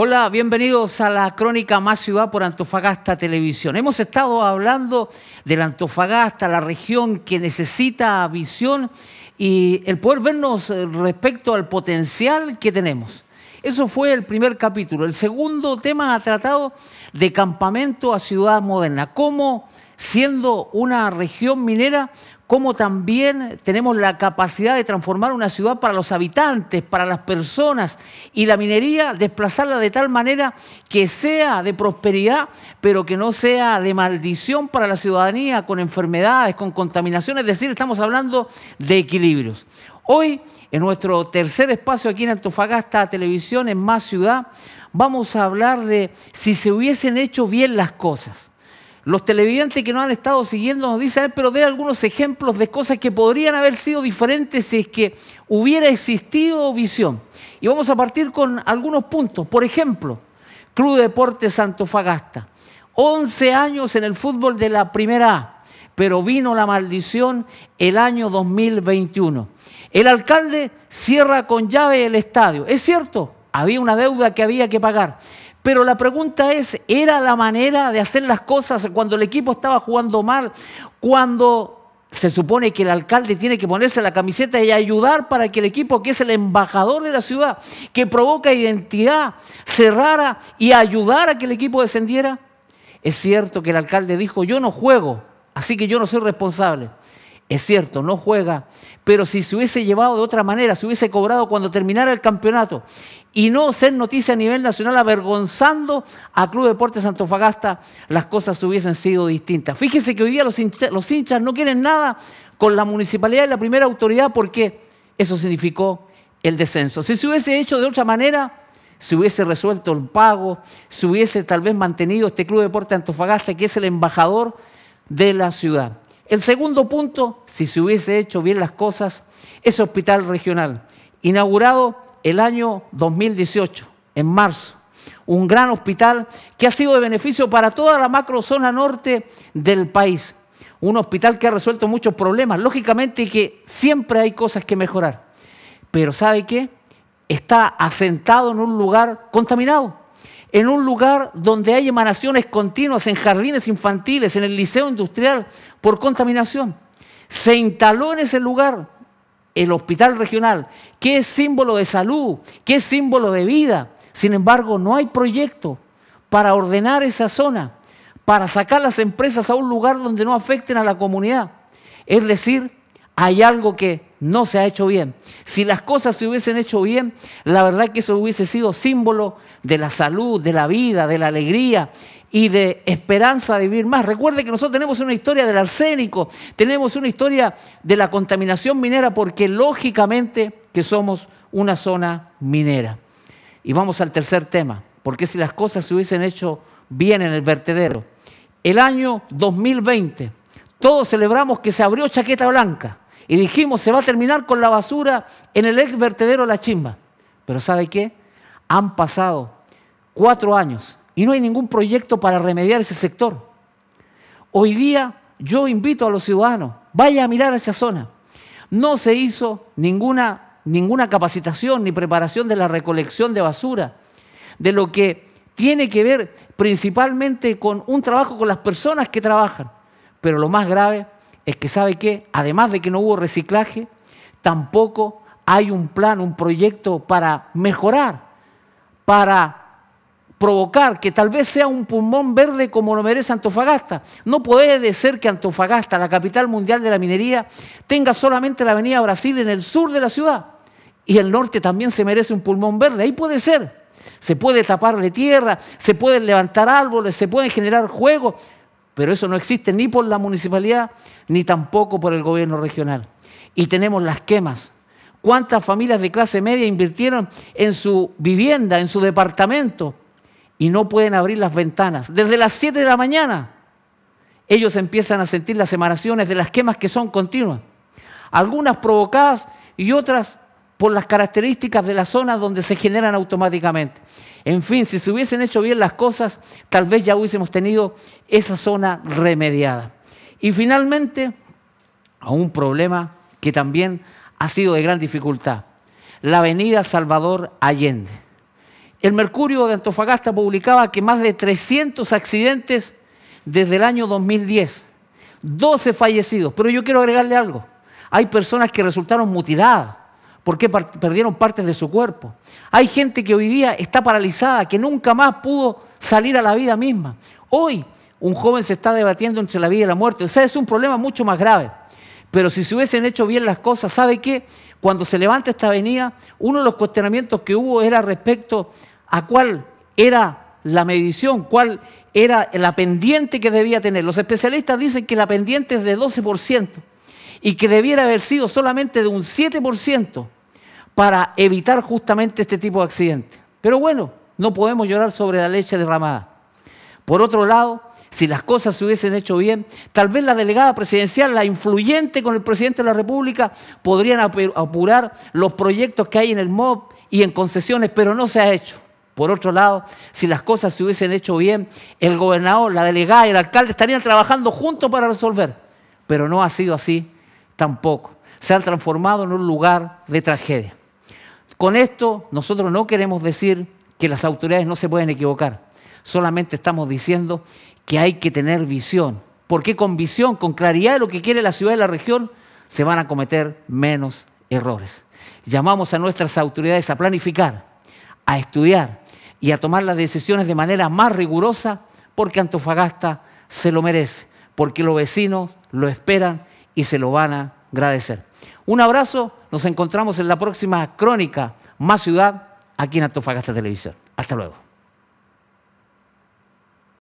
Hola, bienvenidos a la crónica Más Ciudad por Antofagasta Televisión. Hemos estado hablando de Antofagasta, la región que necesita visión y el poder vernos respecto al potencial que tenemos. Eso fue el primer capítulo. El segundo tema ha tratado de campamento a ciudad moderna. Cómo, siendo una región minera, cómo también tenemos la capacidad de transformar una ciudad para los habitantes, para las personas, y la minería desplazarla de tal manera que sea de prosperidad, pero que no sea de maldición para la ciudadanía, con enfermedades, con contaminación, es decir, estamos hablando de equilibrios. Hoy, en nuestro tercer espacio aquí en Antofagasta Televisión, en Más Ciudad, vamos a hablar de si se hubiesen hecho bien las cosas. Los televidentes que nos han estado siguiendo nos dicen, pero dé algunos ejemplos de cosas que podrían haber sido diferentes si es que hubiera existido visión. Y vamos a partir con algunos puntos. Por ejemplo, Club de Deportes Santofagasta. 11 años en el fútbol de la primera A, pero vino la maldición el año 2021. El alcalde cierra con llave el estadio. Es cierto, había una deuda que había que pagar, pero la pregunta es, ¿era la manera de hacer las cosas cuando el equipo estaba jugando mal? Cuando se supone que el alcalde tiene que ponerse la camiseta y ayudar para que el equipo, que es el embajador de la ciudad, que provoca identidad, cerrara y ayudara a que el equipo descendiera. Es cierto que el alcalde dijo, yo no juego, así que yo no soy responsable. Es cierto, no juega, pero si se hubiese llevado de otra manera, se hubiese cobrado cuando terminara el campeonato y no ser noticia a nivel nacional avergonzando a Club Deportes Antofagasta, las cosas hubiesen sido distintas. Fíjese que hoy día los hinchas, no quieren nada con la municipalidad y la primera autoridad porque eso significó el descenso. Si se hubiese hecho de otra manera, se hubiese resuelto el pago, se hubiese tal vez mantenido este Club Deportes Antofagasta que es el embajador de la ciudad. El segundo punto, si se hubiese hecho bien las cosas, es hospital regional, inaugurado el año 2018, en marzo, un gran hospital que ha sido de beneficio para toda la zona norte del país. Un hospital que ha resuelto muchos problemas, lógicamente que siempre hay cosas que mejorar. Pero ¿sabe qué? Está asentado en un lugar contaminado en un lugar donde hay emanaciones continuas, en jardines infantiles, en el liceo industrial, por contaminación. Se instaló en ese lugar el hospital regional, que es símbolo de salud, que es símbolo de vida. Sin embargo, no hay proyecto para ordenar esa zona, para sacar las empresas a un lugar donde no afecten a la comunidad. Es decir, hay algo que no se ha hecho bien. Si las cosas se hubiesen hecho bien, la verdad que eso hubiese sido símbolo de la salud, de la vida, de la alegría y de esperanza de vivir más. Recuerde que nosotros tenemos una historia del arsénico, tenemos una historia de la contaminación minera porque lógicamente que somos una zona minera. Y vamos al tercer tema, porque si las cosas se hubiesen hecho bien en el vertedero, el año 2020, todos celebramos que se abrió chaqueta blanca. Y dijimos, se va a terminar con la basura en el ex vertedero de la chimba. Pero ¿sabe qué? Han pasado cuatro años y no hay ningún proyecto para remediar ese sector. Hoy día yo invito a los ciudadanos, vaya a mirar esa zona. No se hizo ninguna, ninguna capacitación ni preparación de la recolección de basura, de lo que tiene que ver principalmente con un trabajo con las personas que trabajan. Pero lo más grave es que sabe que, además de que no hubo reciclaje, tampoco hay un plan, un proyecto para mejorar, para provocar que tal vez sea un pulmón verde como lo merece Antofagasta. No puede ser que Antofagasta, la capital mundial de la minería, tenga solamente la Avenida Brasil en el sur de la ciudad y el norte también se merece un pulmón verde. Ahí puede ser. Se puede tapar de tierra, se pueden levantar árboles, se pueden generar juegos, pero eso no existe ni por la municipalidad ni tampoco por el gobierno regional. Y tenemos las quemas. ¿Cuántas familias de clase media invirtieron en su vivienda, en su departamento y no pueden abrir las ventanas? Desde las 7 de la mañana ellos empiezan a sentir las emanaciones de las quemas que son continuas, algunas provocadas y otras por las características de las zonas donde se generan automáticamente. En fin, si se hubiesen hecho bien las cosas, tal vez ya hubiésemos tenido esa zona remediada. Y finalmente, a un problema que también ha sido de gran dificultad, la avenida Salvador Allende. El Mercurio de Antofagasta publicaba que más de 300 accidentes desde el año 2010, 12 fallecidos, pero yo quiero agregarle algo, hay personas que resultaron mutiladas, ¿Por qué perdieron partes de su cuerpo? Hay gente que hoy día está paralizada, que nunca más pudo salir a la vida misma. Hoy un joven se está debatiendo entre la vida y la muerte. O sea, es un problema mucho más grave. Pero si se hubiesen hecho bien las cosas, ¿sabe qué? Cuando se levanta esta avenida, uno de los cuestionamientos que hubo era respecto a cuál era la medición, cuál era la pendiente que debía tener. Los especialistas dicen que la pendiente es de 12% y que debiera haber sido solamente de un 7% para evitar justamente este tipo de accidentes. Pero bueno, no podemos llorar sobre la leche derramada. Por otro lado, si las cosas se hubiesen hecho bien, tal vez la delegada presidencial, la influyente con el presidente de la República, podrían apurar los proyectos que hay en el MOB y en concesiones, pero no se ha hecho. Por otro lado, si las cosas se hubiesen hecho bien, el gobernador, la delegada y el alcalde estarían trabajando juntos para resolver. Pero no ha sido así tampoco. Se ha transformado en un lugar de tragedia. Con esto nosotros no queremos decir que las autoridades no se pueden equivocar, solamente estamos diciendo que hay que tener visión, porque con visión, con claridad de lo que quiere la ciudad y la región, se van a cometer menos errores. Llamamos a nuestras autoridades a planificar, a estudiar y a tomar las decisiones de manera más rigurosa porque Antofagasta se lo merece, porque los vecinos lo esperan y se lo van a agradecer. Un abrazo nos encontramos en la próxima crónica Más Ciudad aquí en Antofagasta Televisión. Hasta luego.